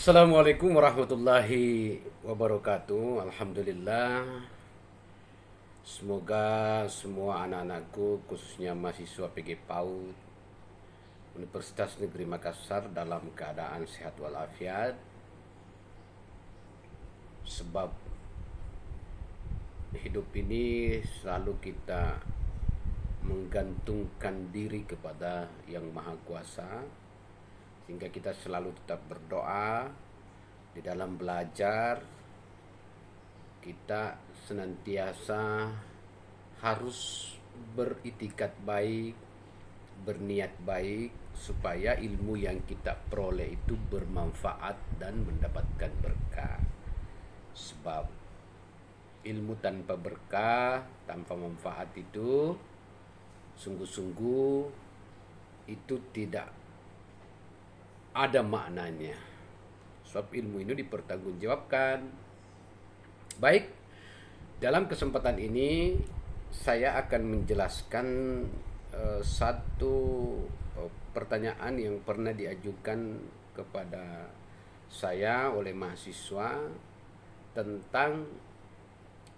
Assalamualaikum warahmatullahi wabarakatuh. Alhamdulillah. Semoga semua anak-anakku khususnya mahasiswa PG PAUD Universitas Negeri Makassar dalam keadaan sehat walafiat. Sebab hidup ini selalu kita menggantungkan diri kepada Yang Maha Kuasa sehingga kita selalu tetap berdoa di dalam belajar kita senantiasa harus beritikat baik berniat baik supaya ilmu yang kita peroleh itu bermanfaat dan mendapatkan berkah sebab ilmu tanpa berkah tanpa manfaat itu sungguh-sungguh itu tidak ada maknanya. Sebab ilmu ini dipertanggungjawabkan. Baik, dalam kesempatan ini saya akan menjelaskan uh, satu uh, pertanyaan yang pernah diajukan kepada saya oleh mahasiswa tentang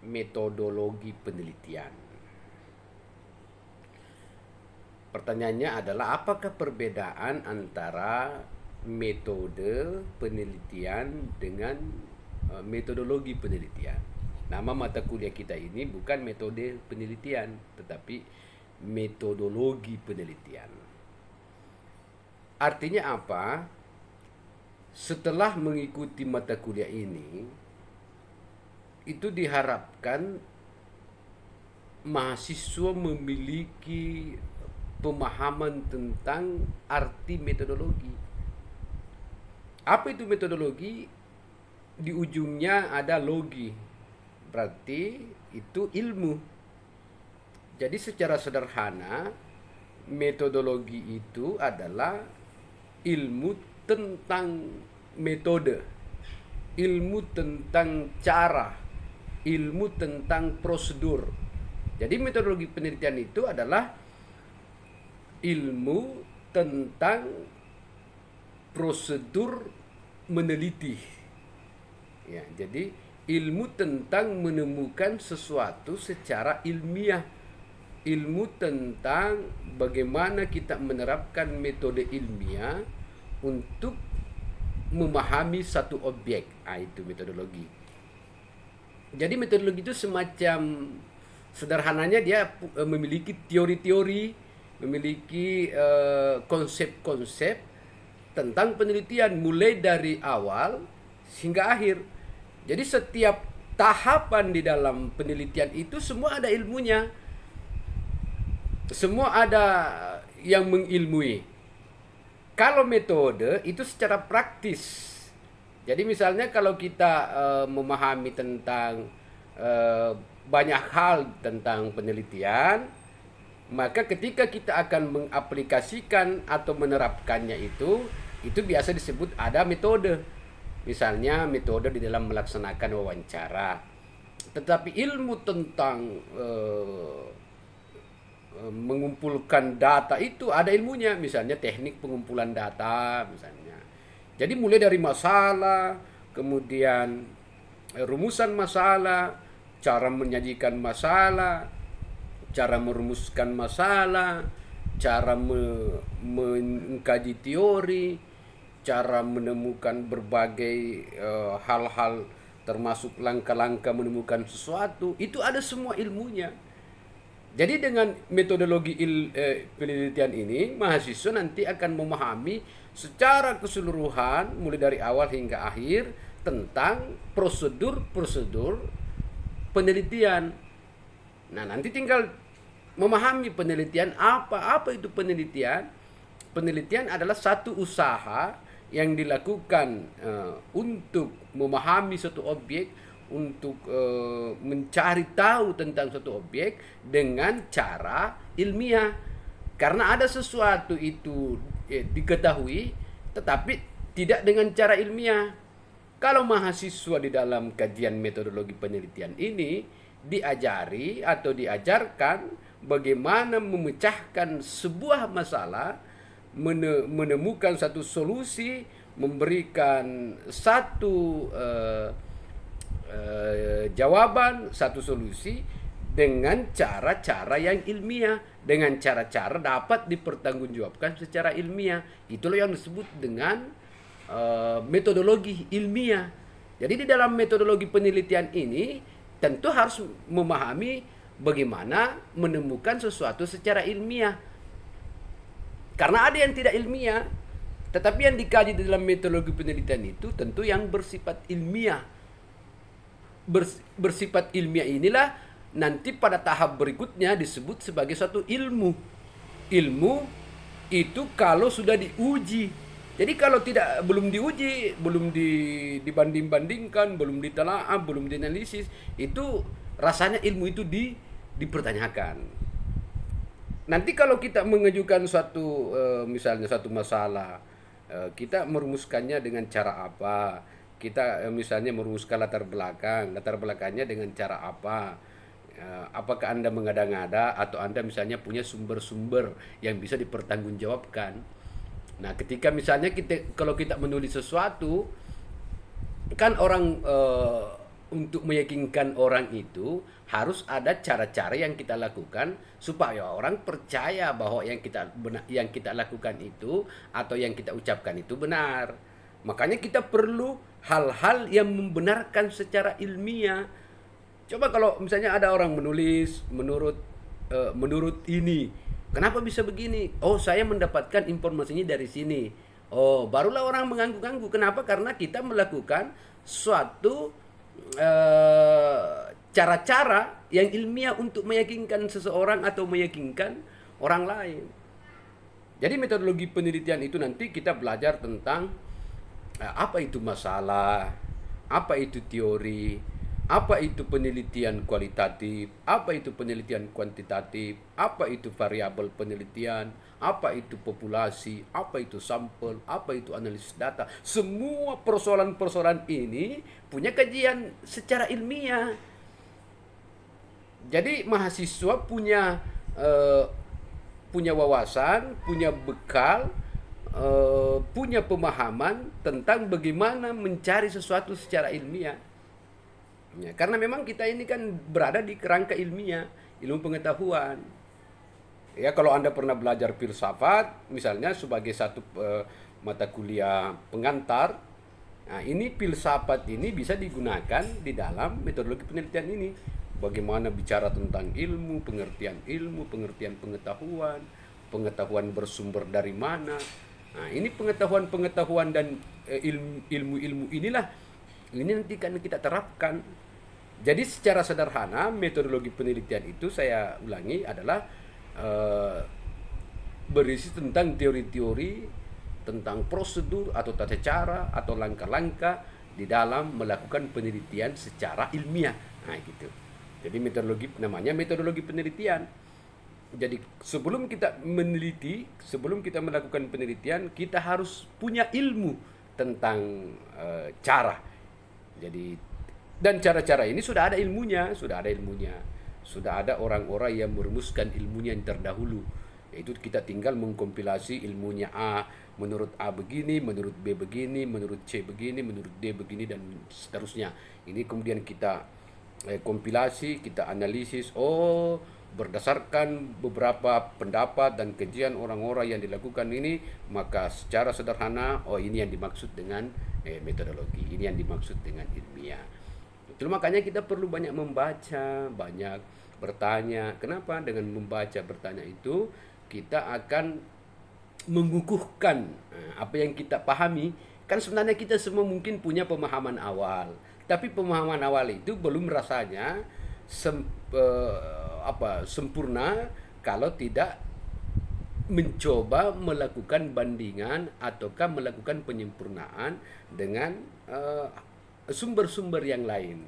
metodologi penelitian. Pertanyaannya adalah apakah perbedaan antara metode penelitian dengan uh, metodologi penelitian. Nama mata kuliah kita ini bukan metode penelitian tetapi metodologi penelitian. Artinya apa? Setelah mengikuti mata kuliah ini itu diharapkan mahasiswa memiliki pemahaman tentang arti metodologi apa itu metodologi? Di ujungnya ada logi. Berarti itu ilmu. Jadi secara sederhana metodologi itu adalah ilmu tentang metode, ilmu tentang cara, ilmu tentang prosedur. Jadi metodologi penelitian itu adalah ilmu tentang prosedur meneliti. Ya, jadi ilmu tentang menemukan sesuatu secara ilmiah, ilmu tentang bagaimana kita menerapkan metode ilmiah untuk memahami satu objek. Nah, itu metodologi. Jadi metodologi itu semacam sederhananya dia memiliki teori-teori, memiliki eh, konsep-konsep uh, konsep -konsep tentang penelitian mulai dari awal hingga akhir. Jadi setiap tahapan di dalam penelitian itu semua ada ilmunya. Semua ada yang mengilmui. Kalau metode itu secara praktis. Jadi misalnya kalau kita uh, memahami tentang uh, banyak hal tentang penelitian, maka ketika kita akan mengaplikasikan atau menerapkannya itu itu biasa disebut ada metode. Misalnya metode di dalam melaksanakan wawancara. Tetapi ilmu tentang eh, eh, mengumpulkan data itu ada ilmunya, misalnya teknik pengumpulan data misalnya. Jadi mulai dari masalah, kemudian eh, rumusan masalah, cara menyajikan masalah, cara merumuskan masalah, cara me mengkaji teori, cara menemukan berbagai eh, hal-hal uh, termasuk langkah-langkah menemukan sesuatu itu ada semua ilmunya. Jadi dengan metodologi il, eh, penelitian ini mahasiswa nanti akan memahami secara keseluruhan mulai dari awal hingga akhir tentang prosedur-prosedur penelitian. Nah, nanti tinggal memahami penelitian apa apa itu penelitian. Penelitian adalah satu usaha yang dilakukan uh, untuk memahami suatu objek, untuk uh, mencari tahu tentang suatu objek dengan cara ilmiah. Karena ada sesuatu itu eh, diketahui, tetapi tidak dengan cara ilmiah. Kalau mahasiswa di dalam kajian metodologi penelitian ini diajari atau diajarkan bagaimana memecahkan sebuah masalah menemukan satu solusi, memberikan satu uh, uh, jawaban, satu solusi dengan cara-cara yang ilmiah, dengan cara-cara dapat dipertanggungjawabkan secara ilmiah. Itulah yang disebut dengan uh, metodologi ilmiah. Jadi di dalam metodologi penelitian ini tentu harus memahami bagaimana menemukan sesuatu secara ilmiah karena ada yang tidak ilmiah, tetapi yang dikaji dalam metodologi penelitian itu tentu yang bersifat ilmiah. bersifat ilmiah inilah nanti pada tahap berikutnya disebut sebagai suatu ilmu. Ilmu itu kalau sudah diuji. Jadi kalau tidak belum diuji, belum di, dibanding-bandingkan, belum ditelaah, belum dianalisis, itu rasanya ilmu itu di, dipertanyakan nanti kalau kita mengajukan suatu uh, misalnya satu masalah uh, kita merumuskannya dengan cara apa kita uh, misalnya merumuskan latar belakang latar belakangnya dengan cara apa uh, apakah anda mengada-ngada atau anda misalnya punya sumber-sumber yang bisa dipertanggungjawabkan nah ketika misalnya kita kalau kita menulis sesuatu kan orang uh, untuk meyakinkan orang itu harus ada cara-cara yang kita lakukan supaya orang percaya bahwa yang kita benar, yang kita lakukan itu atau yang kita ucapkan itu benar. Makanya kita perlu hal-hal yang membenarkan secara ilmiah. Coba kalau misalnya ada orang menulis menurut uh, menurut ini, kenapa bisa begini? Oh, saya mendapatkan informasinya dari sini. Oh, barulah orang mengganggu-ganggu. Kenapa? Karena kita melakukan suatu Eh, cara-cara yang ilmiah untuk meyakinkan seseorang atau meyakinkan orang lain. Jadi metodologi penelitian itu nanti kita belajar tentang eh, apa itu masalah, apa itu teori, apa itu penelitian kualitatif, apa itu penelitian kuantitatif, apa itu variabel penelitian, apa itu populasi, apa itu sampel, apa itu analisis data. Semua persoalan-persoalan ini punya kajian secara ilmiah. Jadi mahasiswa punya uh, punya wawasan, punya bekal, uh, punya pemahaman tentang bagaimana mencari sesuatu secara ilmiah. Ya, karena memang kita ini kan berada di kerangka ilmiah, ilmu pengetahuan ya kalau anda pernah belajar filsafat misalnya sebagai satu uh, mata kuliah pengantar nah ini filsafat ini bisa digunakan di dalam metodologi penelitian ini bagaimana bicara tentang ilmu pengertian ilmu pengertian pengetahuan pengetahuan bersumber dari mana nah ini pengetahuan pengetahuan dan eh, ilmu ilmu inilah ini nanti akan kita terapkan jadi secara sederhana metodologi penelitian itu saya ulangi adalah Eh, berisi tentang teori-teori tentang prosedur atau tata cara atau langkah-langkah di dalam melakukan penelitian secara ilmiah. Nah, gitu. Jadi metodologi namanya metodologi penelitian. Jadi sebelum kita meneliti, sebelum kita melakukan penelitian, kita harus punya ilmu tentang e, cara. Jadi dan cara-cara ini sudah ada ilmunya, sudah ada ilmunya. Sudah ada orang-orang yang merumuskan ilmunya yang terdahulu. Yaitu kita tinggal mengkompilasi ilmunya A, menurut A begini, menurut B begini, menurut C begini, menurut D begini, dan seterusnya. Ini kemudian kita eh, kompilasi, kita analisis, oh berdasarkan beberapa pendapat dan kajian orang-orang yang dilakukan ini maka secara sederhana oh ini yang dimaksud dengan eh, metodologi ini yang dimaksud dengan ilmiah itu makanya kita perlu banyak membaca, banyak bertanya. Kenapa? Dengan membaca, bertanya itu kita akan mengukuhkan eh, apa yang kita pahami. Kan sebenarnya kita semua mungkin punya pemahaman awal, tapi pemahaman awal itu belum rasanya sem, eh, apa sempurna kalau tidak mencoba melakukan bandingan ataukah melakukan penyempurnaan dengan eh, sumber-sumber yang lain.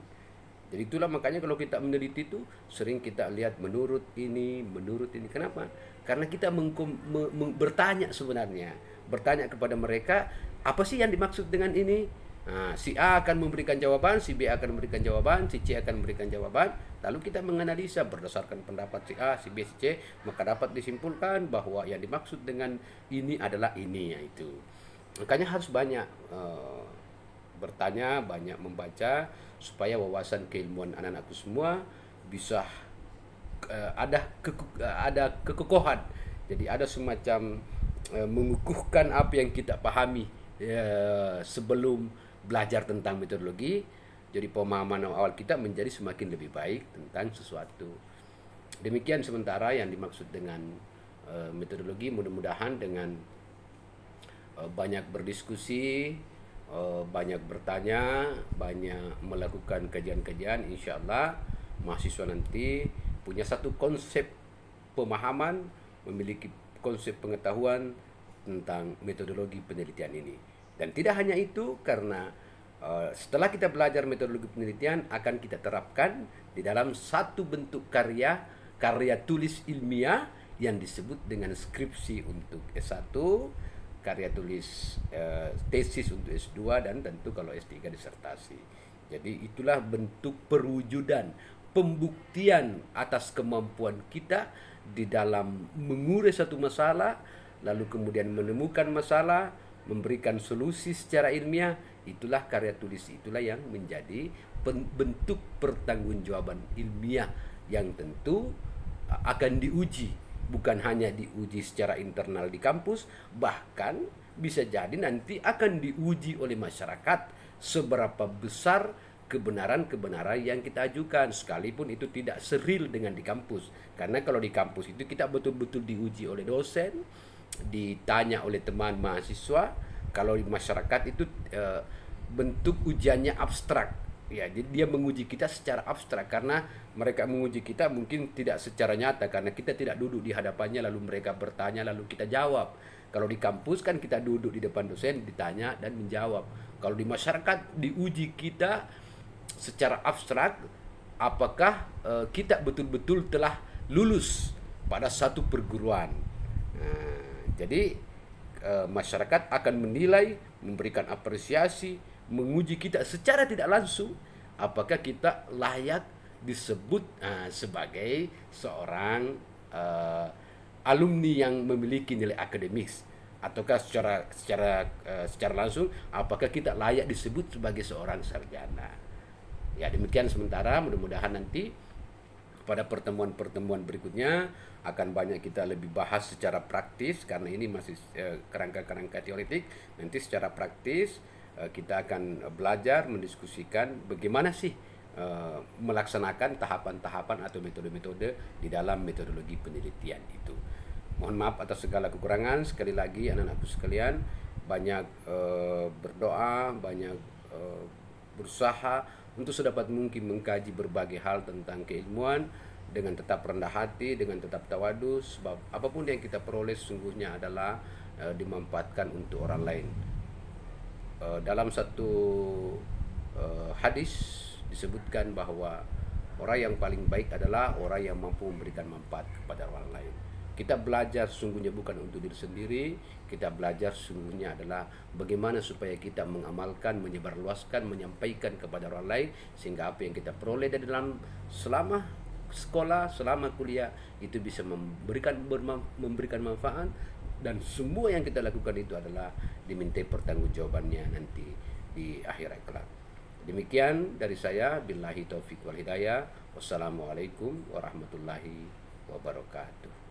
Jadi itulah makanya kalau kita meneliti itu sering kita lihat menurut ini, menurut ini. Kenapa? Karena kita me, me, bertanya sebenarnya, bertanya kepada mereka apa sih yang dimaksud dengan ini? Nah, si A akan memberikan jawaban, si B akan memberikan jawaban, si C akan memberikan jawaban. Lalu kita menganalisa berdasarkan pendapat si A, si B, si C, maka dapat disimpulkan bahwa yang dimaksud dengan ini adalah ini yaitu. Makanya harus banyak uh, bertanya, banyak membaca supaya wawasan keilmuan anak-anakku semua bisa uh, ada ke, uh, eh, ada kekokohan. Jadi ada semacam uh, mengukuhkan apa yang kita pahami uh, sebelum belajar tentang metodologi. Jadi pemahaman awal kita menjadi semakin lebih baik tentang sesuatu. Demikian sementara yang dimaksud dengan uh, metodologi mudah-mudahan dengan uh, banyak berdiskusi Eh, banyak bertanya, banyak melakukan kajian-kajian, insya Allah mahasiswa nanti punya satu konsep pemahaman, memiliki konsep pengetahuan tentang metodologi penelitian ini. Dan tidak hanya itu, karena eh, setelah kita belajar metodologi penelitian akan kita terapkan di dalam satu bentuk karya, karya tulis ilmiah yang disebut dengan skripsi untuk S1 karya tulis eh, tesis untuk S2 dan tentu kalau S3 disertasi. Jadi itulah bentuk perwujudan pembuktian atas kemampuan kita di dalam mengurai satu masalah lalu kemudian menemukan masalah, memberikan solusi secara ilmiah, itulah karya tulis itulah yang menjadi bentuk pertanggungjawaban ilmiah yang tentu akan diuji bukan hanya diuji secara internal di kampus, bahkan bisa jadi nanti akan diuji oleh masyarakat seberapa besar kebenaran-kebenaran yang kita ajukan sekalipun itu tidak seril dengan di kampus karena kalau di kampus itu kita betul-betul diuji oleh dosen ditanya oleh teman mahasiswa kalau di masyarakat itu e, bentuk ujiannya abstrak ya jadi dia menguji kita secara abstrak karena mereka menguji kita mungkin tidak secara nyata karena kita tidak duduk di hadapannya lalu mereka bertanya lalu kita jawab kalau di kampus kan kita duduk di depan dosen ditanya dan menjawab kalau di masyarakat diuji kita secara abstrak apakah uh, kita betul-betul telah lulus pada satu perguruan nah, jadi uh, masyarakat akan menilai memberikan apresiasi menguji kita secara tidak langsung apakah kita layak disebut uh, sebagai seorang uh, alumni yang memiliki nilai akademis ataukah secara secara uh, secara langsung apakah kita layak disebut sebagai seorang sarjana. Ya demikian sementara mudah-mudahan nanti pada pertemuan-pertemuan berikutnya akan banyak kita lebih bahas secara praktis karena ini masih eh, kerangka-kerangka eh, teoretik nanti secara praktis Eh, kita akan belajar mendiskusikan bagaimana sih eh, melaksanakan tahapan-tahapan atau metode-metode di dalam metodologi penelitian itu. Mohon maaf atas segala kekurangan. Sekali lagi anak-anakku sekalian banyak eh, berdoa, banyak berusaha untuk sedapat mungkin mengkaji berbagai hal tentang keilmuan dengan tetap rendah hati, dengan tetap tawadu sebab apapun yang kita peroleh sesungguhnya adalah dimanfaatkan untuk orang lain. Eh, dalam satu uh, hadis disebutkan bahwa orang yang paling baik adalah orang yang mampu memberikan manfaat kepada orang lain. Kita belajar sungguhnya bukan untuk diri sendiri, kita belajar sungguhnya adalah bagaimana supaya kita mengamalkan, menyebarluaskan, menyampaikan kepada orang lain sehingga apa yang kita peroleh dari dalam selama sekolah, selama kuliah itu bisa memberikan memberikan manfaat dan semua yang kita lakukan itu adalah diminta pertanggungjawabannya nanti di akhirat kelak. Demikian dari saya billahi taufik wal hidayah. Wassalamualaikum warahmatullahi wabarakatuh.